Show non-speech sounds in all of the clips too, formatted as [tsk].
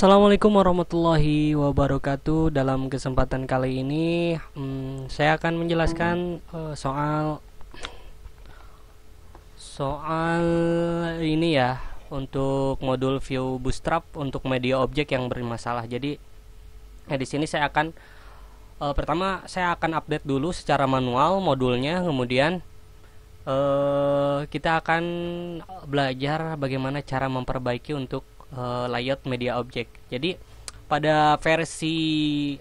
Assalamualaikum warahmatullahi wabarakatuh. Dalam kesempatan kali ini, hmm, saya akan menjelaskan uh, soal soal ini ya untuk modul view bootstrap untuk media objek yang bermasalah. Jadi, ya di sini saya akan uh, pertama saya akan update dulu secara manual modulnya, kemudian uh, kita akan belajar bagaimana cara memperbaiki untuk Eh, layout media object. Jadi pada versi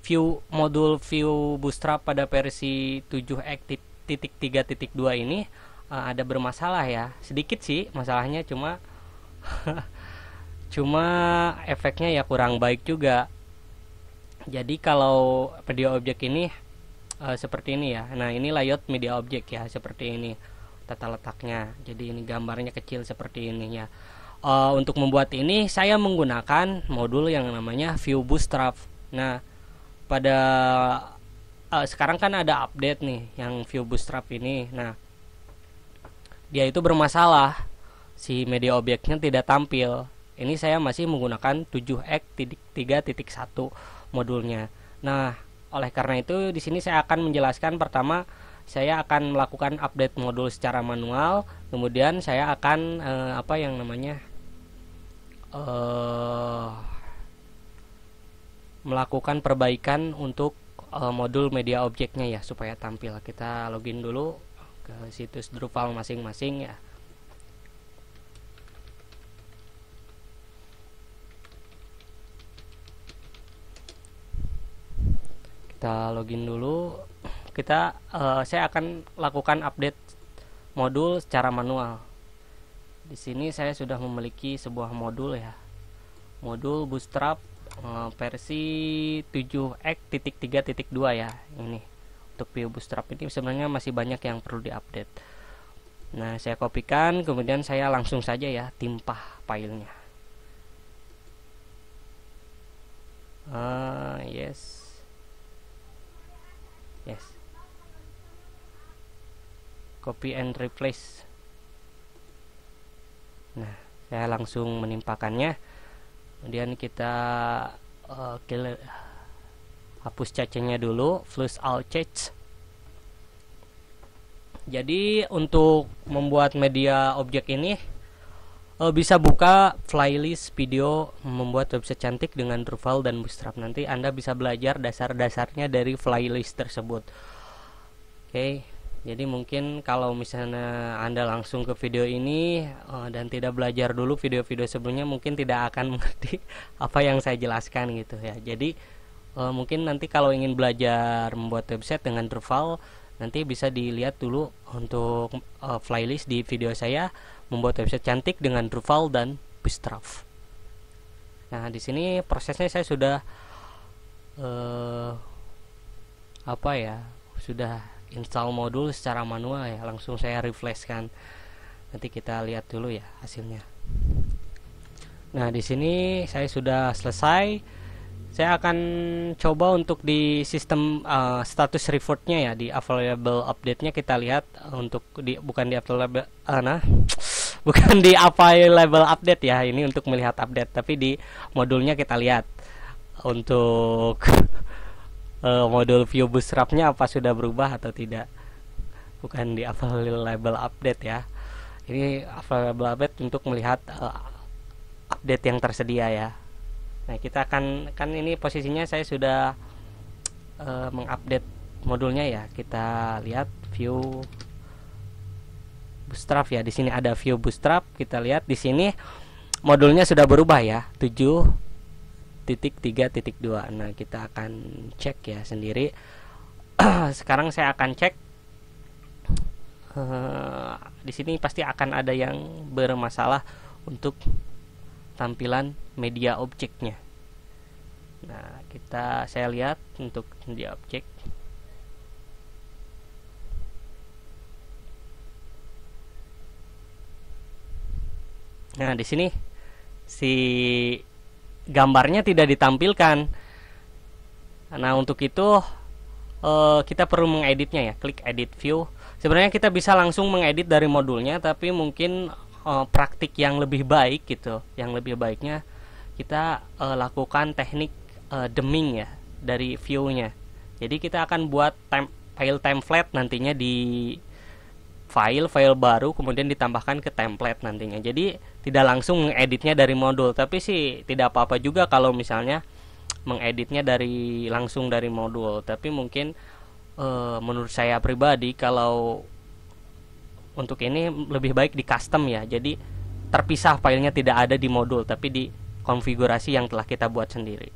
view modul view bootstrap pada versi 7x.3.2 ini uh, ada bermasalah ya. Sedikit sih masalahnya cuma [laughs] cuma efeknya ya kurang baik juga. Jadi kalau media objek ini uh, seperti ini ya. Nah, ini layout media objek ya seperti ini tata letaknya. Jadi ini gambarnya kecil seperti ini ya uh, untuk membuat ini saya menggunakan modul yang namanya view Bootstrap. Nah, pada uh, sekarang kan ada update nih yang view Bootstrap ini. Nah, dia itu bermasalah. Si media objeknya tidak tampil. Ini saya masih menggunakan 7x3.1 modulnya. Nah, oleh karena itu di sini saya akan menjelaskan pertama saya akan melakukan update modul secara manual kemudian saya akan eh, apa yang namanya uh, melakukan perbaikan untuk uh, modul media objeknya ya supaya tampil kita login dulu ke situs Drupal masing-masing ya kita login dulu kita uh, saya akan lakukan update modul secara manual di sini saya sudah memiliki sebuah modul ya modul bootstrap eh, versi 7x.3.2 ya ini untuk view bootstrap ini sebenarnya masih banyak yang perlu diupdate nah saya kopikan kemudian saya langsung saja ya timpah filenya uh, yes yes copy and replace nah saya langsung menimpakannya kemudian kita uh, kill, hapus cacingnya dulu flush all cache jadi untuk membuat media objek ini uh, bisa buka flylist video membuat website cantik dengan Drupal dan Bootstrap. Nanti Anda bisa belajar dasar-dasarnya dari flylist tersebut. Oke. Okay. Jadi mungkin kalau misalnya Anda langsung ke video ini eh, dan tidak belajar dulu video-video sebelumnya mungkin tidak akan [laughs] mengerti apa yang saya jelaskan gitu ya. Jadi eh, mungkin nanti kalau ingin belajar membuat website dengan Drupal nanti bisa dilihat dulu untuk uh, playlist di video saya membuat website cantik dengan Drupal dan Bootstrap. Nah, di sini prosesnya saya sudah uh, apa ya? Sudah install modul secara manual ya langsung saya refresh kan nanti kita lihat dulu ya hasilnya nah di sini saya sudah selesai saya akan coba untuk di sistem uh, status reportnya ya di available update-nya kita lihat untuk di bukan di available uh, nah [tsk] bukan di available update ya ini untuk melihat update tapi di modulnya kita lihat untuk [laughs] uh, modul view bootstrapnya apa sudah berubah atau tidak bukan di available update ya ini available update untuk melihat uh, update yang tersedia ya nah kita akan kan ini posisinya saya sudah uh, mengupdate modulnya ya kita lihat view bootstrap ya di sini ada view bootstrap kita lihat di sini modulnya sudah berubah ya 7 1.3.2 nah kita akan cek ya sendiri [clears throat] sekarang saya akan cek eh, di sini pasti akan ada yang bermasalah untuk tampilan media objeknya nah kita saya lihat untuk media objek nah di sini si gambarnya tidak ditampilkan. Nah, untuk itu eh, kita perlu mengeditnya ya, klik edit view. Sebenarnya kita bisa langsung mengedit dari modulnya, tapi mungkin eh, praktik yang lebih baik gitu, yang lebih baiknya kita eh, lakukan teknik deming ya dari view-nya. Jadi kita akan buat time file template nantinya di file file baru kemudian ditambahkan ke template nantinya jadi tidak langsung mengeditnya dari modul tapi sih tidak apa-apa juga kalau misalnya mengeditnya dari langsung dari modul tapi mungkin e, menurut saya pribadi kalau untuk ini lebih baik di custom ya jadi terpisah filenya tidak ada di modul tapi di konfigurasi yang telah kita buat sendiri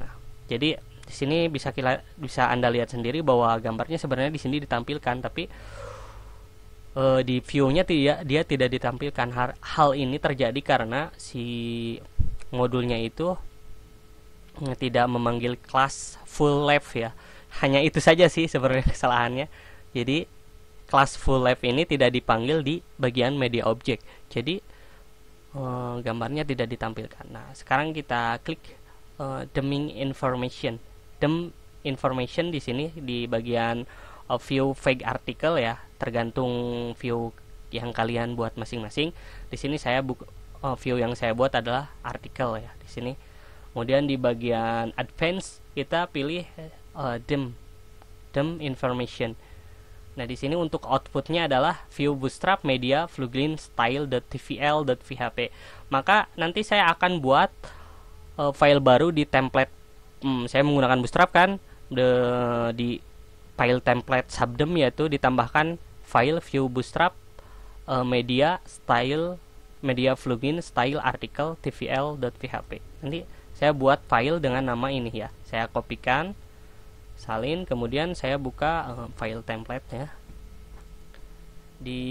nah jadi di sini bisa kila, bisa anda lihat sendiri bahwa gambarnya sebenarnya di sini ditampilkan tapi uh, di view-nya tidak dia tidak ditampilkan. Hal, hal ini terjadi karena si modulnya itu mm, tidak memanggil kelas full lab ya. Hanya itu saja sih sebenarnya [laughs] kesalahannya. Jadi kelas full lab ini tidak dipanggil di bagian media objek Jadi uh, gambarnya tidak ditampilkan. Nah, sekarang kita klik uh, deming information. Dem information di sini di bagian uh, view fake artikel ya tergantung view yang kalian buat masing-masing di sini saya buka uh, view yang saya buat adalah artikel ya di sini kemudian di bagian advance kita pilih uh, dem dem information nah di sini untuk outputnya adalah view bootstrap media style .tvl .php maka nanti saya akan buat uh, file baru di template hmm, saya menggunakan bootstrap kan the, di file template subdem yaitu ditambahkan file view bootstrap uh, media style media plugin style artikel tvl.php nanti saya buat file dengan nama ini ya saya kopikan salin kemudian saya buka uh, file template ya di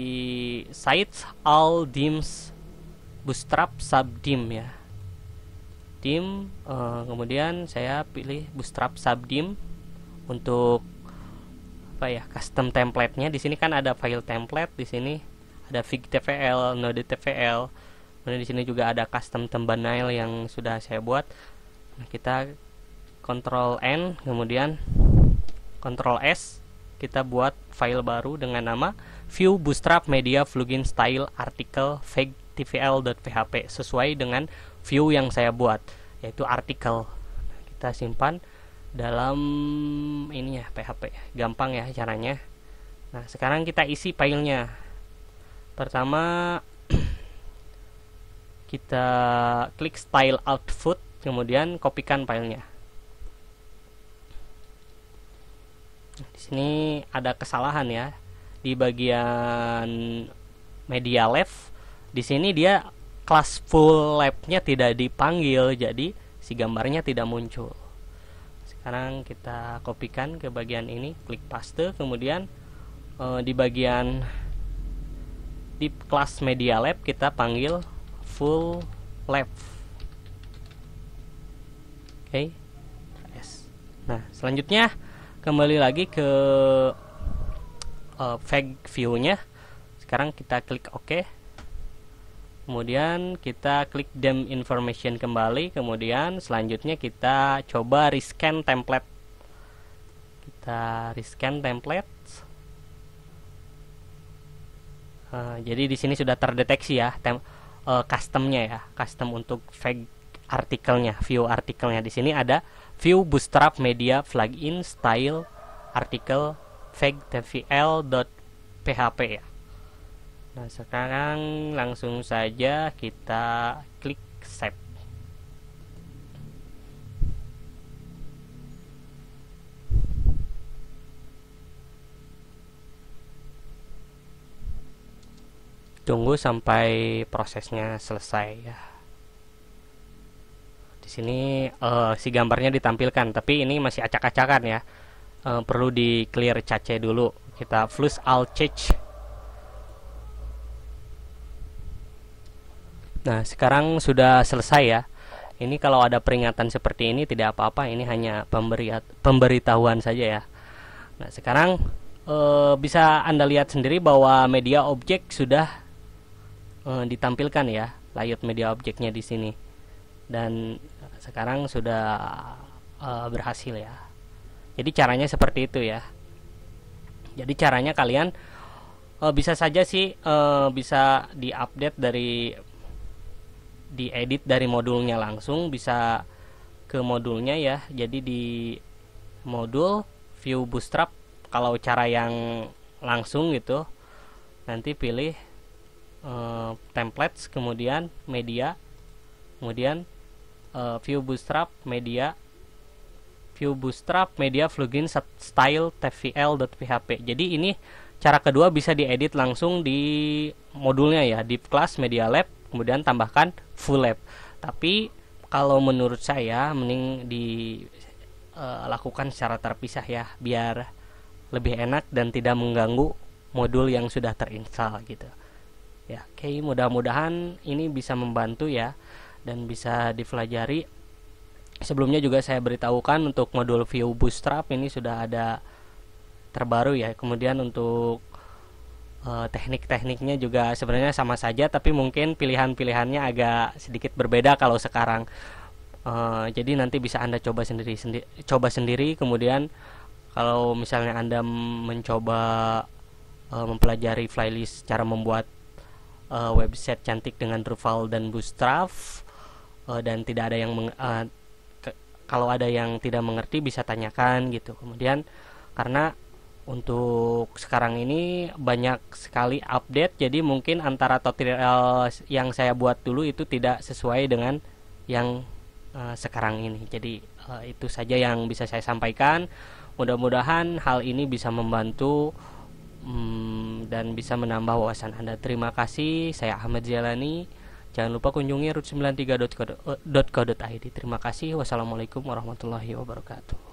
sites all dims bootstrap subdim ya dim uh, kemudian saya pilih bootstrap subdim untuk apa ya custom template-nya di sini kan ada file template di sini ada fig tvl node tvl kemudian di sini juga ada custom thumbnail yang sudah saya buat nah, kita control n kemudian control s kita buat file baru dengan nama view bootstrap media plugin style artikel fig tvl.php sesuai dengan view yang saya buat yaitu artikel kita simpan dalam ini ya PHP gampang ya caranya nah sekarang kita isi filenya pertama [clears throat] kita klik style output kemudian kopikan filenya di sini ada kesalahan ya di bagian media left di sini dia class full labnya tidak dipanggil jadi si gambarnya tidak muncul sekarang kita kopikan ke bagian ini klik paste kemudian e, di bagian di kelas media lab kita panggil full lab oke okay. nah selanjutnya kembali lagi ke e, eh, fag view nya sekarang kita klik ok kemudian kita klik dem information kembali kemudian selanjutnya kita coba rescan template kita rescan template uh, jadi di sini sudah terdeteksi ya tem uh, customnya ya custom untuk fake artikelnya view artikelnya di sini ada view bootstrap media plugin style artikel fake php ya Nah, sekarang langsung saja kita klik save. Tunggu sampai prosesnya selesai ya. Di sini uh, si gambarnya ditampilkan, tapi ini masih acak-acakan ya. Uh, perlu di clear cache dulu. Kita flush all cache Nah, sekarang sudah selesai ya. Ini kalau ada peringatan seperti ini tidak apa-apa, ini hanya pemberi pemberitahuan saja ya. Nah, sekarang e, bisa Anda lihat sendiri bahwa media objek sudah e, ditampilkan ya, layout media objeknya di sini. Dan sekarang sudah e, berhasil ya. Jadi caranya seperti itu ya. Jadi caranya kalian e, bisa saja sih e, bisa diupdate dari diedit dari modulnya langsung bisa ke modulnya ya jadi di modul view bootstrap kalau cara yang langsung gitu nanti pilih uh, templates kemudian media kemudian uh, view bootstrap media view bootstrap media plugin style tvl.php jadi ini cara kedua bisa diedit langsung di modulnya ya di kelas media lab kemudian tambahkan full lab tapi kalau menurut saya mending dilakukan eh, uh, secara terpisah ya biar lebih enak dan tidak mengganggu modul yang sudah terinstall gitu ya oke okay, mudah-mudahan ini bisa membantu ya dan bisa dipelajari sebelumnya juga saya beritahukan untuk modul view bootstrap ini sudah ada terbaru ya kemudian untuk uh, teknik-tekniknya juga sebenarnya sama saja tapi mungkin pilihan-pilihannya agak sedikit berbeda kalau sekarang uh, jadi nanti bisa anda coba sendiri sendi coba sendiri kemudian kalau misalnya anda mencoba uh, mempelajari flylist cara membuat uh, website cantik dengan Drupal dan Bootstrap dan tidak ada yang uh, kalau ada yang tidak mengerti bisa tanyakan gitu kemudian karena untuk sekarang ini banyak sekali update jadi mungkin antara tutorial yang saya buat dulu itu tidak sesuai dengan yang uh, sekarang ini jadi uh, itu saja yang bisa saya sampaikan mudah-mudahan hal ini bisa membantu um, dan bisa menambah wawasan Anda terima kasih saya Ahmad Jalani jangan lupa kunjungi root93.co.id eh, terima kasih wassalamualaikum warahmatullahi wabarakatuh